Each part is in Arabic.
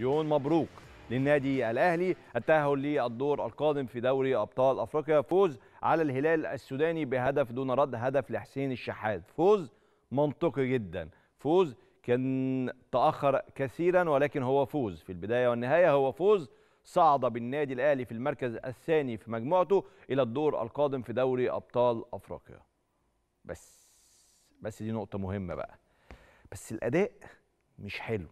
مليون مبروك للنادي الأهلي التأهل للدور القادم في دوري أبطال أفريقيا فوز على الهلال السوداني بهدف دون رد هدف لحسين الشحات فوز منطقي جدا فوز كان تأخر كثيرا ولكن هو فوز في البداية والنهاية هو فوز صعد بالنادي الأهلي في المركز الثاني في مجموعته إلى الدور القادم في دوري أبطال أفريقيا بس بس دي نقطة مهمة بقى بس الأداء مش حلو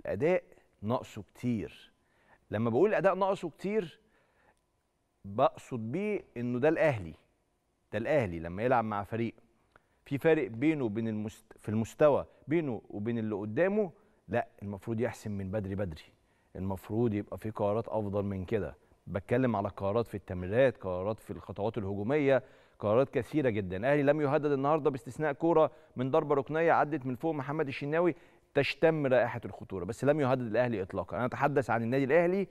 الأداء ناقصه كتير لما بقول الاداء ناقصه كتير بقصد بيه انه ده الاهلي ده الاهلي لما يلعب مع فريق في فارق بينه وبين المست... في المستوى بينه وبين اللي قدامه لا المفروض يحسن من بدري بدري المفروض يبقى في قرارات افضل من كده بتكلم على قرارات في التمريرات قرارات في الخطوات الهجوميه قرارات كثيره جدا الاهلي لم يهدد النهارده باستثناء كوره من ضربه ركنيه عدت من فوق محمد الشناوي تشتم رائحه الخطوره بس لم يهدد الاهلي اطلاقا انا اتحدث عن النادي الاهلي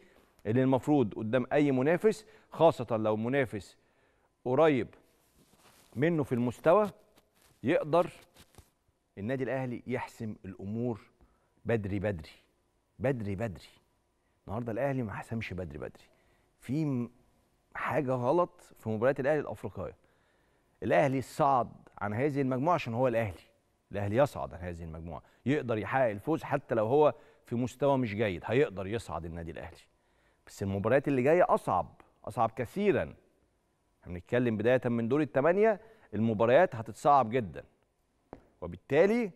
اللي المفروض قدام اي منافس خاصه لو منافس قريب منه في المستوى يقدر النادي الاهلي يحسم الامور بدري بدري بدري بدري النهارده الاهلي ما حسمش بدري بدري في حاجه غلط في مباريات الاهلي الافريقيه الاهلي صعد عن هذه المجموعه عشان هو الاهلي الاهلي يصعد عن هذه المجموعه يقدر يحقق الفوز حتى لو هو في مستوى مش جيد هيقدر يصعد النادي الاهلي بس المباريات اللي جايه اصعب اصعب كثيرا احنا بنتكلم بدايه من دور الثمانيه المباريات هتتصعب جدا وبالتالي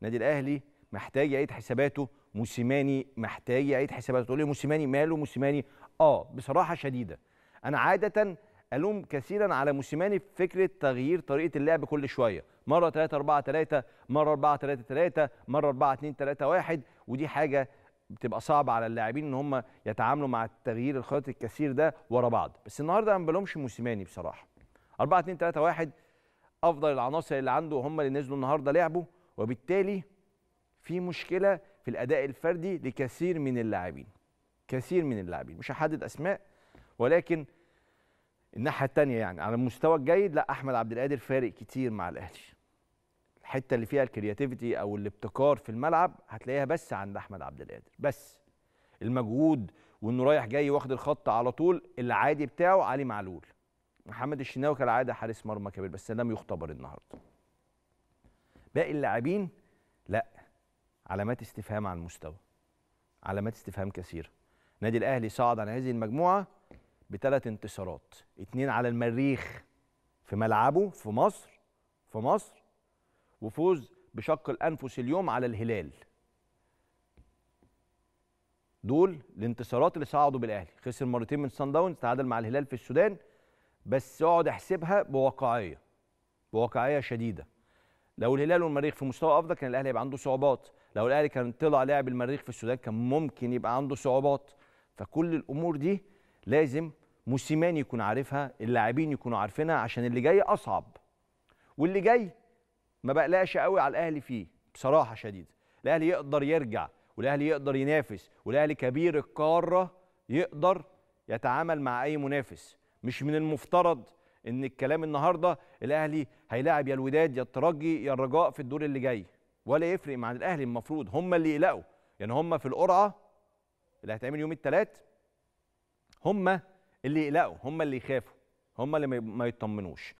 النادي الاهلي محتاج يعيد حساباته موسيماني محتاج يعيد حساباته تقول لي موسيماني ماله موسيماني اه بصراحه شديده انا عاده الوم كثيرا على موسيماني في فكره تغيير طريقه اللعب كل شويه مره 3 4 3 مره 4 3 3 مره 4 2 3 1 ودي حاجه بتبقى صعبه على اللاعبين ان هم يتعاملوا مع التغيير الخطط الكثير ده ورا بعض بس النهارده انا بلومش موسيماني بصراحه 4 2 3 1 افضل العناصر اللي عنده هم اللي نزلوا النهارده لعبوا وبالتالي في مشكله في الاداء الفردي لكثير من اللاعبين كثير من اللاعبين مش هحدد اسماء ولكن الناحيه الثانيه يعني على المستوى الجيد لا احمد عبد القادر فارق كتير مع الاهلي الحته اللي فيها الكرياتيفيتي او الابتكار في الملعب هتلاقيها بس عند احمد عبد القادر بس المجهود وانه رايح جاي واخد الخط على طول العادي بتاعه علي معلول محمد الشناوي كالعاده حارس مرمى كبير بس لم يختبر النهارده باقي اللاعبين لا علامات استفهام على المستوى علامات استفهام كثيره نادي الاهلي صعد عن هذه المجموعه بثلاث انتصارات اتنين على المريخ في ملعبه في مصر في مصر وفوز بشق الانفس اليوم على الهلال دول الانتصارات اللي صعدوا بالاهلي خسر مرتين من سان داونز تعادل مع الهلال في السودان بس اقعد احسبها بواقعيه بواقعيه شديده لو الهلال والمريخ في مستوى افضل كان الاهلي هيبقى عنده صعوبات لو الاهلي كان طلع لاعب المريخ في السودان كان ممكن يبقى عنده صعوبات فكل الامور دي لازم موسيماني يكون عارفها اللاعبين يكونوا عارفينها عشان اللي جاي اصعب واللي جاي ما بقلقش قوي على الاهلي فيه بصراحه شديده الاهلي يقدر يرجع والاهلي يقدر ينافس والاهلي كبير القاره يقدر يتعامل مع اي منافس مش من المفترض ان الكلام النهارده الاهلي هيلاعب يا الوداد يا الترجي يا الرجاء في الدور اللي جاي ولا يفرق مع الاهلي المفروض هم اللي يقلقوا يعني هم في القرعه اللي هتعمل يوم الثلاث هم اللي يقلقوا هم اللي يخافوا هم اللي ما يطمنوش